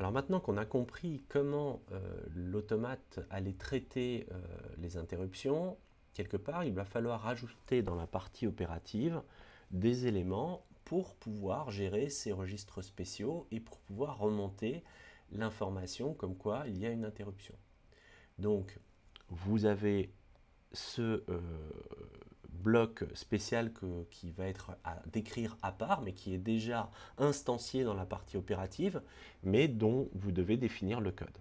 Alors maintenant qu'on a compris comment euh, l'automate allait traiter euh, les interruptions, quelque part, il va falloir ajouter dans la partie opérative des éléments pour pouvoir gérer ces registres spéciaux et pour pouvoir remonter l'information comme quoi il y a une interruption. Donc, vous avez ce, euh, bloc spécial qui va être à décrire à part, mais qui est déjà instancié dans la partie opérative, mais dont vous devez définir le code.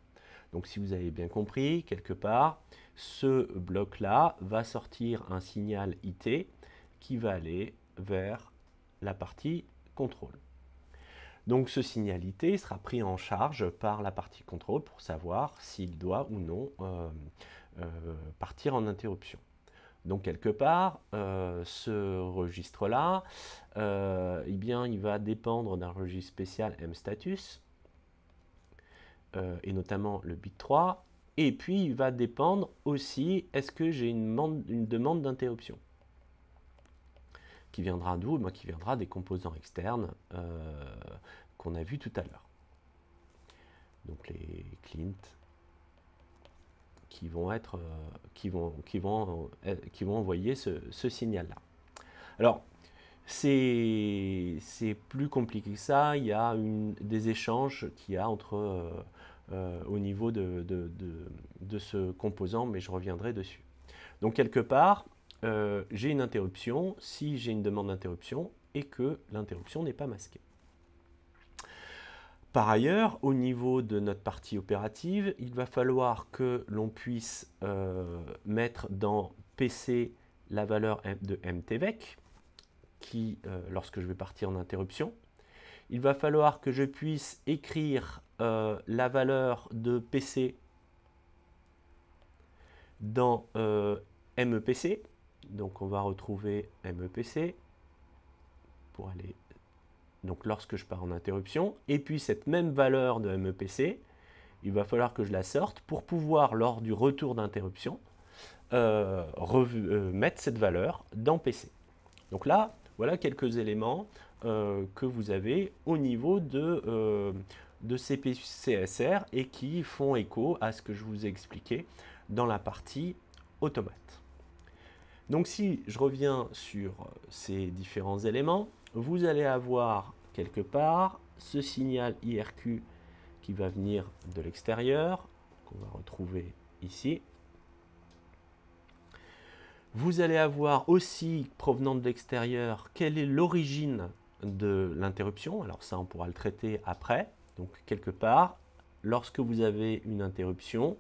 Donc si vous avez bien compris, quelque part, ce bloc-là va sortir un signal IT qui va aller vers la partie contrôle. Donc ce signal IT sera pris en charge par la partie contrôle pour savoir s'il doit ou non euh, euh, partir en interruption. Donc quelque part, euh, ce registre-là, euh, eh bien, il va dépendre d'un registre spécial mStatus, euh, et notamment le bit 3, et puis il va dépendre aussi, est-ce que j'ai une, une, demande d'interruption qui viendra d'où Moi, eh Qui viendra des composants externes euh, qu'on a vus tout à l'heure. Donc les Clint, qui vont, être, euh, qui vont, qui vont, euh, euh, qui vont envoyer ce, signal-là. Alors, c'est plus compliqué que ça. Il y a une, des échanges qu'il y a entre, au niveau de, de, ce composant, mais je reviendrai dessus. Donc, quelque part, j'ai une interruption si j'ai une demande d'interruption et que l'interruption n'est pas masquée. Par ailleurs, au niveau de notre partie opérative, il va falloir que l'on puisse euh, mettre dans PC la valeur de mtvec, qui, euh, lorsque je vais partir en interruption, il va falloir que je puisse écrire euh, la valeur de PC dans MEPC. Donc on va retrouver MEPC pour aller donc lorsque je pars en interruption, et puis cette même valeur de MEPC, il va falloir que je la sorte pour pouvoir, lors du retour d'interruption, euh, euh, mettre cette valeur dans PC. Donc là, voilà quelques éléments euh, que vous avez au niveau de, de CPCSR et qui font écho à ce que je vous ai expliqué dans la partie automate. Donc si je reviens sur ces différents éléments, vous allez avoir quelque part ce signal IRQ qui va venir de l'extérieur, qu'on va retrouver ici. Vous allez avoir aussi, provenant de l'extérieur, quelle est l'origine de l'interruption. Alors ça, on pourra le traiter après. Donc quelque part, lorsque vous avez une interruption,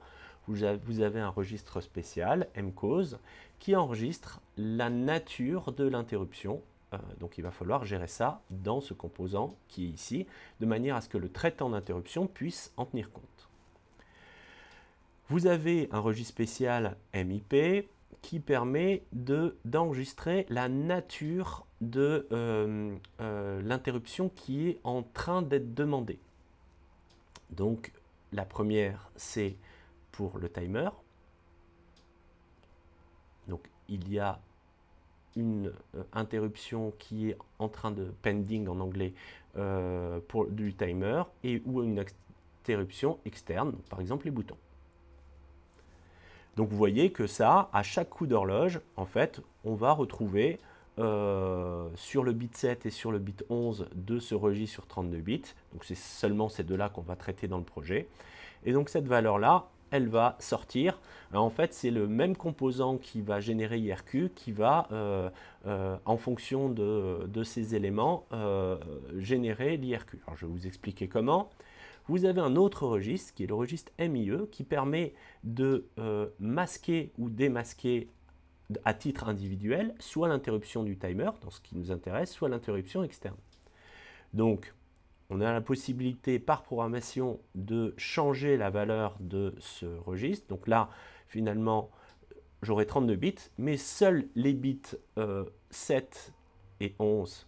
vous avez un registre spécial, MCause, qui enregistre la nature de l'interruption euh, donc il va falloir gérer ça dans ce composant qui est ici, de manière à ce que le traitant d'interruption puisse en tenir compte. Vous avez un registre spécial MIP qui permet d'enregistrer la nature de euh, euh, l'interruption qui est en train d'être demandée. Donc la première, c'est pour le timer. Donc il y a une euh, interruption qui est en train de pending en anglais euh, pour du timer et ou une interruption externe, par exemple les boutons. Donc vous voyez que ça, à chaque coup d'horloge, en fait, on va retrouver euh, sur le bit 7 et sur le bit 11 de ce registre sur 32 bits. Donc c'est seulement ces deux-là qu'on va traiter dans le projet. Et donc cette valeur-là, elle va sortir. En fait, c'est le même composant qui va générer IRQ qui va, euh, euh, en fonction de, ces éléments, euh, générer l'IRQ. Alors, je vais vous expliquer comment. Vous avez un autre registre qui est le registre MIE qui permet de masquer ou démasquer à titre individuel soit l'interruption du timer, dans ce qui nous intéresse, soit l'interruption externe. Donc, on a la possibilité par programmation de changer la valeur de ce registre. Donc là, finalement, j'aurai 32 bits, mais seuls les bits 7 euh, et 11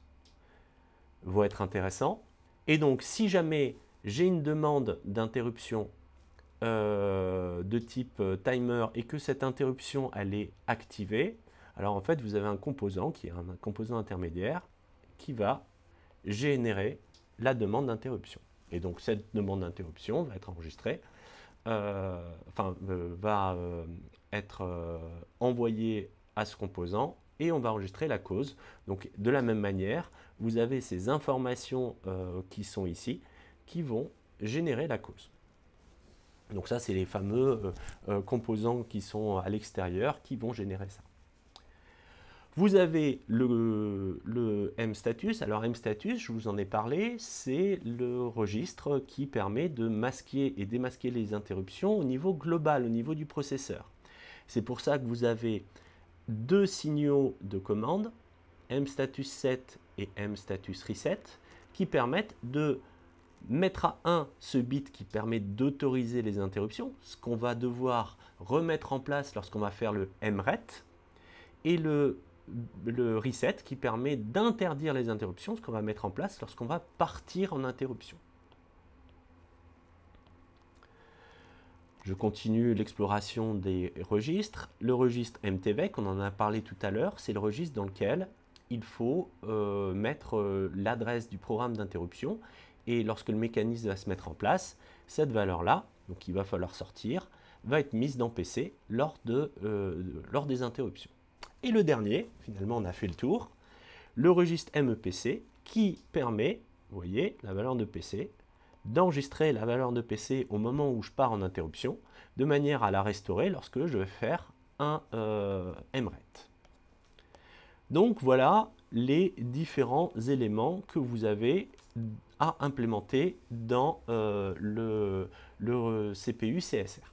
vont être intéressants. Et donc, si jamais j'ai une demande d'interruption euh, de type euh, timer et que cette interruption est activée, alors en fait, vous avez un composant qui est un composant intermédiaire qui va générer la demande d'interruption. Et donc cette demande d'interruption va être enregistrée, euh, enfin euh, va euh, être envoyée à ce composant et on va enregistrer la cause. Donc de la même manière, vous avez ces informations qui sont ici qui vont générer la cause. Donc ça, c'est les fameux composants qui sont à l'extérieur qui vont générer ça. Vous avez le, M-status. Alors M-status, je vous en ai parlé, c'est le registre qui permet de masquer et démasquer les interruptions au niveau global, au niveau du processeur. C'est pour ça que vous avez deux signaux de commande, M-status 7 et M-status reset, qui permettent de mettre à 1 ce bit qui permet d'autoriser les interruptions, ce qu'on va devoir remettre en place lorsqu'on va faire le mRET, et le le reset qui permet d'interdire les interruptions, ce qu'on va mettre en place lorsqu'on va partir en interruption. Je continue l'exploration des registres. Le registre MTV, qu'on e en a parlé tout à l'heure, c'est le registre dans lequel il faut euh, mettre euh, l'adresse du programme d'interruption et lorsque le mécanisme va se mettre en place, cette valeur-là, donc il va falloir sortir, va être mise dans PC lors, de, euh, lors des interruptions. Et le dernier, finalement on a fait le tour, le registre MEPC qui permet, vous voyez, la valeur de PC, d'enregistrer la valeur de PC au moment où je pars en interruption, de manière à la restaurer lorsque je vais faire un euh, MRET. Donc voilà les différents éléments que vous avez à implémenter dans euh, le CPU CSR.